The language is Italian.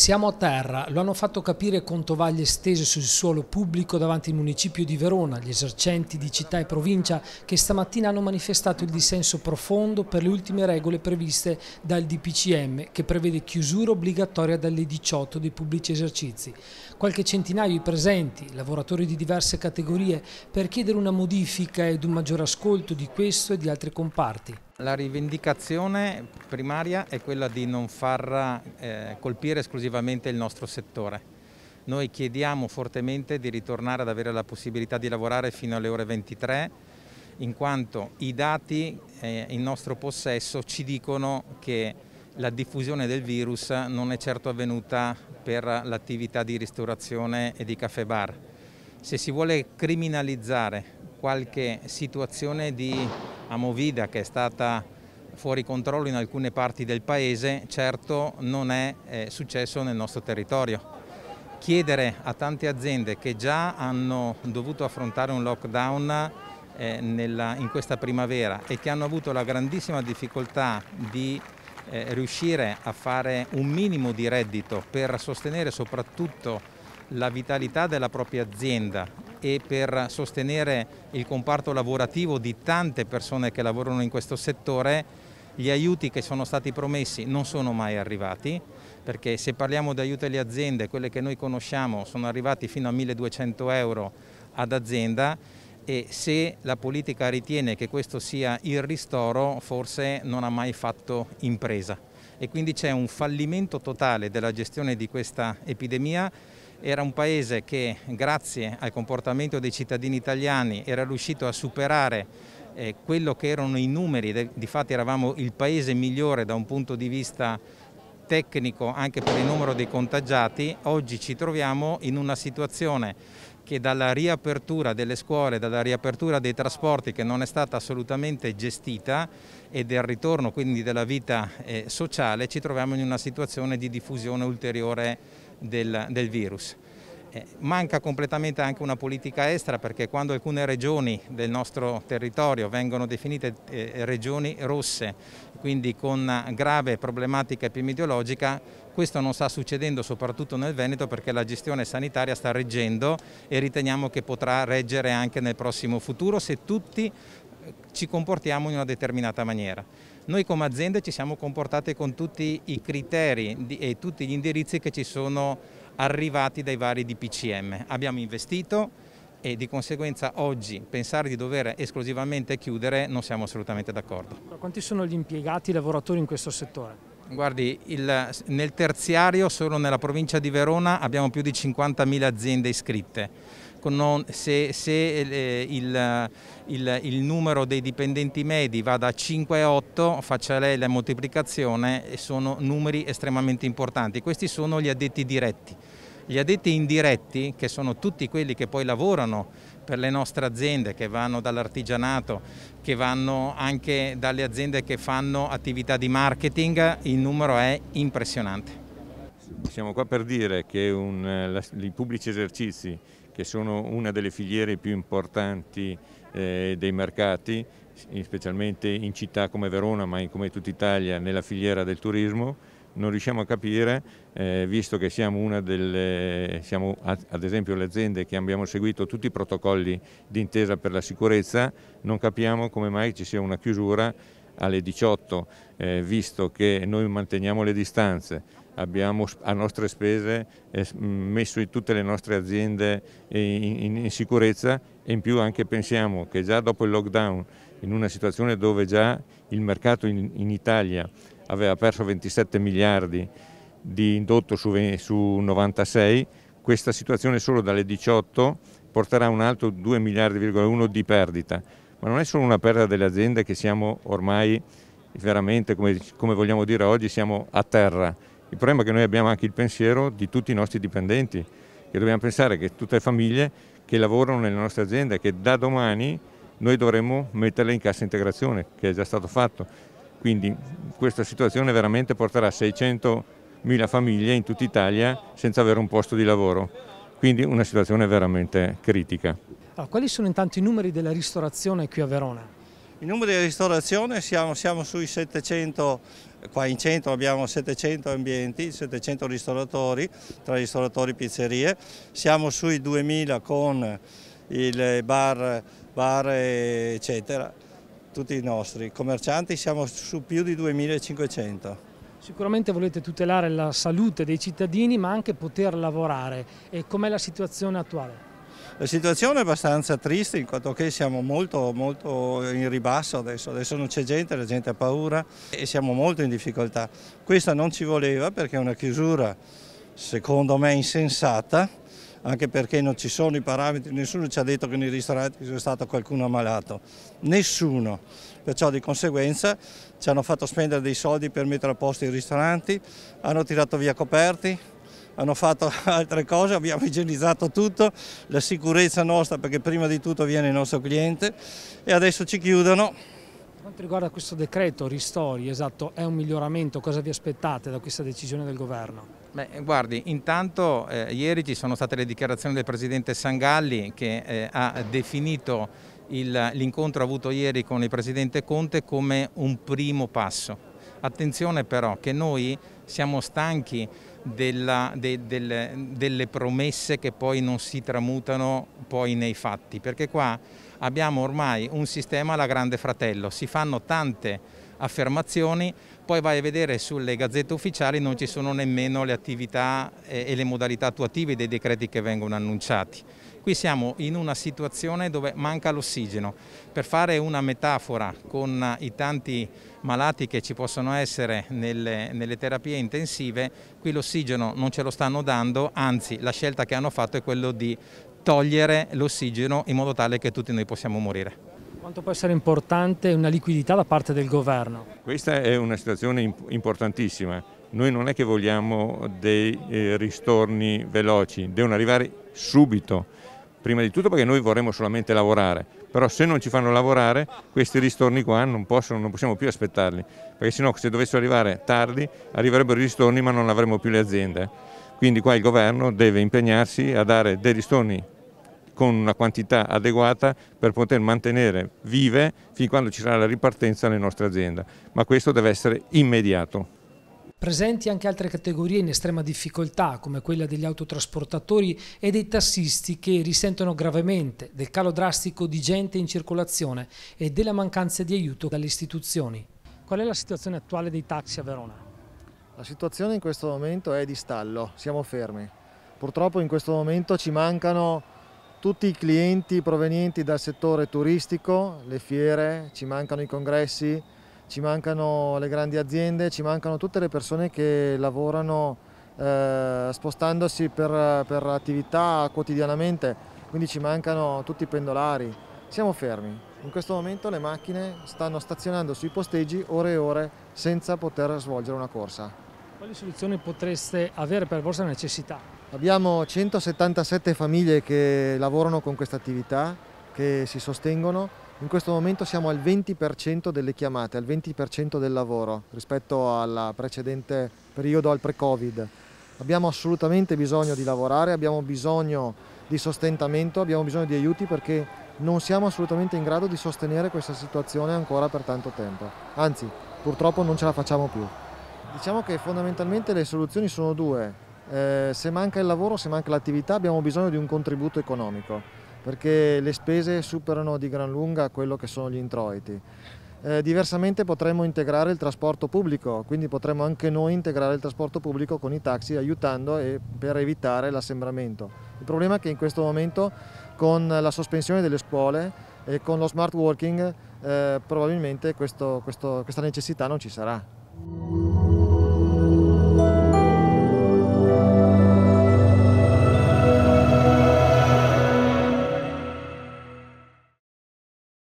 Siamo a terra, lo hanno fatto capire con tovaglie stese sul suolo pubblico davanti al municipio di Verona, gli esercenti di città e provincia che stamattina hanno manifestato il dissenso profondo per le ultime regole previste dal DPCM che prevede chiusura obbligatoria dalle 18 dei pubblici esercizi. Qualche centinaio di presenti, lavoratori di diverse categorie, per chiedere una modifica ed un maggior ascolto di questo e di altri comparti. La rivendicazione primaria è quella di non far eh, colpire esclusivamente il nostro settore. Noi chiediamo fortemente di ritornare ad avere la possibilità di lavorare fino alle ore 23 in quanto i dati eh, in nostro possesso ci dicono che la diffusione del virus non è certo avvenuta per l'attività di ristorazione e di caffè bar. Se si vuole criminalizzare qualche situazione di a Movida che è stata fuori controllo in alcune parti del paese, certo non è eh, successo nel nostro territorio. Chiedere a tante aziende che già hanno dovuto affrontare un lockdown eh, nella, in questa primavera e che hanno avuto la grandissima difficoltà di eh, riuscire a fare un minimo di reddito per sostenere soprattutto la vitalità della propria azienda e per sostenere il comparto lavorativo di tante persone che lavorano in questo settore, gli aiuti che sono stati promessi non sono mai arrivati, perché se parliamo di aiuti alle aziende, quelle che noi conosciamo sono arrivati fino a 1200 euro ad azienda e se la politica ritiene che questo sia il ristoro, forse non ha mai fatto impresa e quindi c'è un fallimento totale della gestione di questa epidemia era un paese che grazie al comportamento dei cittadini italiani era riuscito a superare eh, quello che erano i numeri, di fatto eravamo il paese migliore da un punto di vista tecnico anche per il numero dei contagiati, oggi ci troviamo in una situazione che dalla riapertura delle scuole, dalla riapertura dei trasporti che non è stata assolutamente gestita e del ritorno quindi della vita eh, sociale ci troviamo in una situazione di diffusione ulteriore del, del virus. Eh, manca completamente anche una politica estera perché quando alcune regioni del nostro territorio vengono definite eh, regioni rosse, quindi con grave problematica epidemiologica, questo non sta succedendo soprattutto nel Veneto perché la gestione sanitaria sta reggendo e riteniamo che potrà reggere anche nel prossimo futuro se tutti eh, ci comportiamo in una determinata maniera. Noi come aziende ci siamo comportati con tutti i criteri e tutti gli indirizzi che ci sono arrivati dai vari DPCM. Abbiamo investito e di conseguenza oggi pensare di dover esclusivamente chiudere non siamo assolutamente d'accordo. Quanti sono gli impiegati, i lavoratori in questo settore? Guardi, il, nel terziario solo nella provincia di Verona abbiamo più di 50.000 aziende iscritte. Non, se, se eh, il, il, il, numero dei dipendenti medi va da 5 a 8, faccia lei la moltiplicazione, sono numeri estremamente importanti. Questi sono gli addetti diretti gli addetti indiretti, che sono tutti quelli che poi lavorano per le nostre aziende, che vanno dall'artigianato, che vanno anche dalle aziende che fanno attività di marketing, il numero è impressionante. Siamo qua per dire che un, eh, la, i pubblici esercizi, che sono una delle filiere più importanti eh, dei mercati, specialmente in città come Verona, ma in, come tutta Italia, nella filiera del turismo, non riusciamo a capire, eh, visto che siamo una delle, siamo ad esempio le aziende che abbiamo seguito tutti i protocolli d'intesa per la sicurezza, non capiamo come mai ci sia una chiusura alle 18, eh, visto che noi manteniamo le distanze, abbiamo a nostre spese eh, messo tutte le nostre aziende in, in, in sicurezza e in più anche pensiamo che già dopo il lockdown, in una situazione dove già il mercato in, in Italia aveva perso 27 miliardi di indotto su, su 96, questa situazione solo dalle 18 porterà un altro 2 miliardi,1 di perdita, ma non è solo una perdita delle aziende che siamo ormai veramente, come, come vogliamo dire oggi, siamo a terra. Il problema è che noi abbiamo anche il pensiero di tutti i nostri dipendenti, che dobbiamo pensare che tutte le famiglie che lavorano nelle nostre aziende, che da domani noi dovremmo metterle in cassa integrazione, che è già stato fatto. Quindi questa situazione veramente porterà 600.000 famiglie in tutta Italia senza avere un posto di lavoro. Quindi una situazione veramente critica. Allora, ah, quali sono intanto i numeri della ristorazione qui a Verona? I numeri della ristorazione siamo, siamo, sui 700, qua in centro abbiamo 700 ambienti, 700 ristoratori, tra ristoratori e pizzerie, siamo sui 2000 con il bar, bar eccetera tutti i nostri. Commercianti siamo su più di 2.500. Sicuramente volete tutelare la salute dei cittadini ma anche poter lavorare. E com'è la situazione attuale? La situazione è abbastanza triste in quanto che siamo molto, molto in ribasso adesso, adesso non c'è gente, la gente ha paura e siamo molto in difficoltà. Questa non ci voleva perché è una chiusura secondo me insensata anche perché non ci sono i parametri, nessuno ci ha detto che nei ristoranti c'è stato qualcuno ammalato, nessuno. Perciò di conseguenza ci hanno fatto spendere dei soldi per mettere a posto i ristoranti, hanno tirato via coperti, hanno fatto altre cose, abbiamo igienizzato tutto, la sicurezza nostra perché prima di tutto viene il nostro cliente e adesso ci chiudono. Per quanto riguarda questo decreto Ristori, esatto, è un miglioramento, cosa vi aspettate da questa decisione del governo? Beh, guardi, intanto eh, ieri ci sono state le dichiarazioni del Presidente Sangalli che eh, ha definito l'incontro avuto ieri con il Presidente Conte come un primo passo. Attenzione però che noi siamo stanchi della, de, delle, delle promesse che poi non si tramutano poi nei fatti, perché qua abbiamo ormai un sistema alla grande fratello, si fanno tante affermazioni, poi vai a vedere sulle gazzette ufficiali non ci sono nemmeno le attività eh, e le modalità attuative dei decreti che vengono annunciati. Qui siamo in una situazione dove manca l'ossigeno. Per fare una metafora con i tanti malati che ci possono essere nelle, nelle terapie intensive, qui l'ossigeno non ce lo stanno dando, anzi la scelta che hanno fatto è quella di togliere l'ossigeno in modo tale che tutti noi possiamo morire. Quanto può essere importante una liquidità da parte del governo? Questa è una situazione importantissima. Noi non è che vogliamo dei eh, ristorni veloci, devono arrivare subito. Prima di tutto perché noi vorremmo solamente lavorare, però se non ci fanno lavorare questi ristorni qua non, possono, non possiamo più aspettarli, perché sennò se dovessero arrivare tardi arriverebbero i ristorni ma non avremmo più le aziende. Quindi qua il governo deve impegnarsi a dare dei ristorni con una quantità adeguata per poter mantenere vive fin quando ci sarà la ripartenza le nostre aziende, ma questo deve essere immediato. Presenti anche altre categorie in estrema difficoltà, come quella degli autotrasportatori e dei tassisti che risentono gravemente del calo drastico di gente in circolazione e della mancanza di aiuto dalle istituzioni. Qual è la situazione attuale dei taxi a Verona? La situazione in questo momento è di stallo, siamo fermi. Purtroppo in questo momento ci mancano tutti i clienti provenienti dal settore turistico, le fiere, ci mancano i congressi, ci mancano le grandi aziende, ci mancano tutte le persone che lavorano eh, spostandosi per, per attività quotidianamente, quindi ci mancano tutti i pendolari. Siamo fermi. In questo momento le macchine stanno stazionando sui posteggi ore e ore senza poter svolgere una corsa. Quali soluzioni potreste avere per vostra necessità? Abbiamo 177 famiglie che lavorano con questa attività, che si sostengono. In questo momento siamo al 20% delle chiamate, al 20% del lavoro rispetto al precedente periodo, al pre-Covid. Abbiamo assolutamente bisogno di lavorare, abbiamo bisogno di sostentamento, abbiamo bisogno di aiuti perché non siamo assolutamente in grado di sostenere questa situazione ancora per tanto tempo. Anzi, purtroppo non ce la facciamo più. Diciamo che fondamentalmente le soluzioni sono due. Eh, se manca il lavoro, se manca l'attività, abbiamo bisogno di un contributo economico, perché le spese superano di gran lunga quello che sono gli introiti. Eh, diversamente potremmo integrare il trasporto pubblico, quindi potremmo anche noi integrare il trasporto pubblico con i taxi aiutando e per evitare l'assembramento. Il problema è che in questo momento con la sospensione delle scuole e con lo smart working eh, probabilmente questo, questo, questa necessità non ci sarà.